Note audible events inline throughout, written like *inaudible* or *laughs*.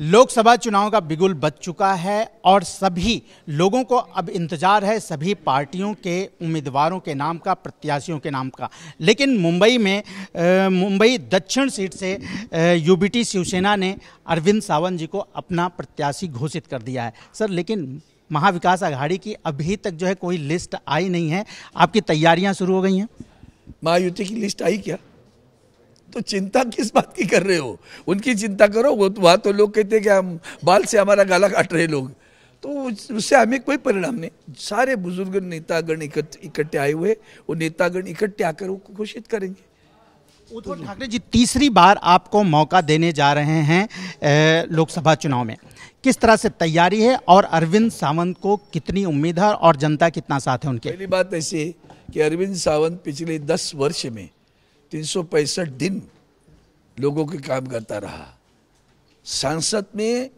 लोकसभा चुनाव का बिगुल बच चुका है और सभी लोगों को अब इंतजार है सभी पार्टियों के उम्मीदवारों के नाम का प्रत्याशियों के नाम का लेकिन मुंबई में मुंबई दक्षिण सीट से यूबीटी शिवसेना ने अरविंद सावंत जी को अपना प्रत्याशी घोषित कर दिया है सर लेकिन महाविकास आघाड़ी की अभी तक जो है कोई लिस्ट आई नहीं है आपकी तैयारियाँ शुरू हो गई हैं महायुति की लिस्ट आई क्या तो चिंता किस बात की कर रहे हो उनकी चिंता करो वो तो वहाँ तो लोग कहते हैं कि हम बाल से हमारा गाला काट रहे लोग तो उससे हमें कोई परिणाम नहीं सारे बुजुर्ग नेतागण इकट्ठे आए हुए वो नेतागण इकट्ठे आकर वो घोषित करेंगे उद्धव ठाकरे जी तीसरी बार आपको मौका देने जा रहे हैं लोकसभा चुनाव में किस तरह से तैयारी है और अरविंद सावंत को कितनी उम्मीद है और जनता कितना साथ है उनके पहली बात ऐसी कि अरविंद सावंत पिछले दस वर्ष में तीन दिन लोगों के काम करता रहा संसद में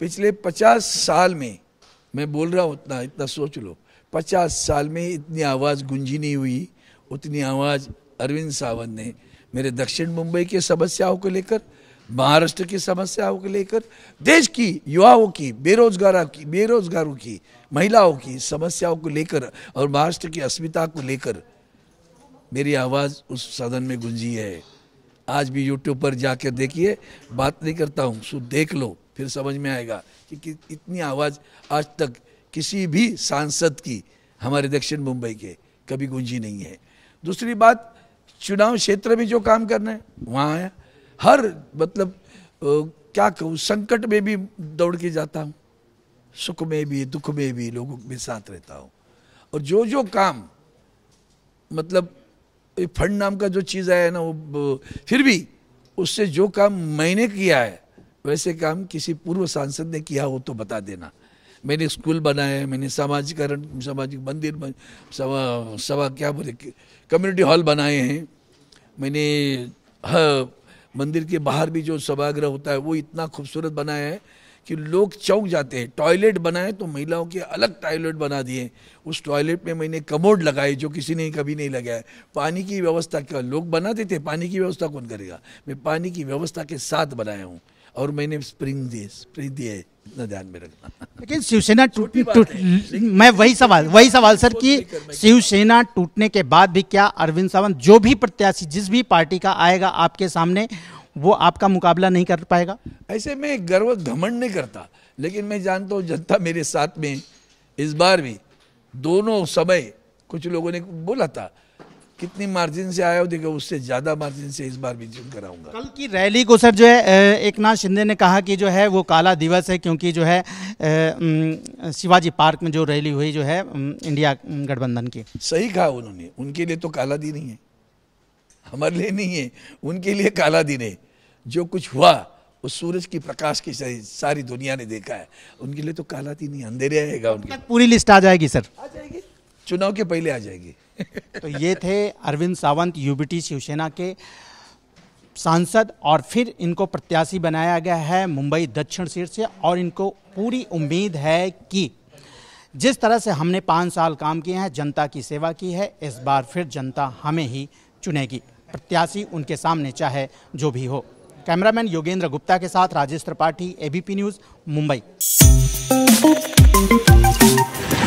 पिछले 50 साल में मैं बोल रहा हूँ उतना इतना सोच लो 50 साल में इतनी आवाज़ गुंजी नहीं हुई उतनी आवाज़ अरविंद सावंत ने मेरे दक्षिण मुंबई के समस्याओं को लेकर महाराष्ट्र की समस्याओं को लेकर देश की युवाओं की बेरोजगारों की बेरोजगारों की महिलाओं की समस्याओं को लेकर और महाराष्ट्र की अस्मिता को लेकर मेरी आवाज़ उस सदन में गुंजी है आज भी यूट्यूब पर जाकर देखिए बात नहीं करता हूँ सो देख लो फिर समझ में आएगा कि, कि इतनी आवाज़ आज तक किसी भी सांसद की हमारे दक्षिण मुंबई के कभी गुंजी नहीं है दूसरी बात चुनाव क्षेत्र में जो काम करना है वहाँ आया हर मतलब क्या कहूँ संकट में भी दौड़ के जाता हूँ सुख में भी दुख में भी लोगों के साथ रहता हूँ और जो जो काम मतलब फंड नाम का जो चीज़ आया है ना वो फिर भी उससे जो काम मैंने किया है वैसे काम किसी पूर्व सांसद ने किया हो तो बता देना मैंने स्कूल बनाए मैंने समाजीकरण सामाजिक मंदिर सभा सभा क्या बोले कम्युनिटी हॉल बनाए हैं मैंने मंदिर के बाहर भी जो सभागृह होता है वो इतना खूबसूरत बनाया है कि लोग चौंक जाते हैं टॉयलेट बनाए तो महिलाओं के अलग टॉयलेट बना दिए उस टॉयलेट में मैंने कमोड लगाए जो किसी ने कभी नहीं लगाया पानी की व्यवस्था क्या लोग बनाते थे पानी की व्यवस्था कौन करेगा मैं पानी की व्यवस्था के साथ बनाया हूँ और मैंने स्प्रिंग दिए स्प्रिंग दिए इतना ध्यान में रखना लेकिन शिवसेना टूट टूट मैं वही सवाल वही सवाल सर कि शिवसेना टूटने के बाद भी क्या अरविंद सावंत जो भी प्रत्याशी जिस भी पार्टी का आएगा आपके सामने वो आपका मुकाबला नहीं कर पाएगा ऐसे में गर्व घमंड नहीं करता लेकिन मैं जानता हूँ जनता मेरे साथ में इस बार भी दोनों समय कुछ लोगों ने बोला था कितनी मार्जिन से आया हो देखो उससे ज्यादा मार्जिन से इस बार भी जीत कराऊंगा कल की रैली को सर जो है एक नाथ शिंदे ने कहा कि जो है वो काला दिवस है क्योंकि जो है शिवाजी पार्क में जो रैली हुई जो है इंडिया गठबंधन की सही कहा उन्होंने उनके लिए तो काला दिन ही है हमारे लिए नहीं है उनके लिए काला दिन है जो कुछ हुआ उस सूरज की प्रकाश की सारी दुनिया ने देखा है उनके लिए तो काला दिन ही अंधेरे आएगा उनके पूरी लिस्ट आ जाएगी सर आ जाएगी चुनाव के पहले आ जाएगी *laughs* तो ये थे अरविंद सावंत यूबीटी शिवसेना के सांसद और फिर इनको प्रत्याशी बनाया गया है मुंबई दक्षिण सीट से और इनको पूरी उम्मीद है कि जिस तरह से हमने पाँच साल काम किए हैं जनता की सेवा की है इस बार फिर जनता हमें ही चुनेगी प्रत्याशी उनके सामने चाहे जो भी हो कैमरामैन योगेंद्र गुप्ता के साथ राजेश त्रिपाठी एबीपी न्यूज़ मुंबई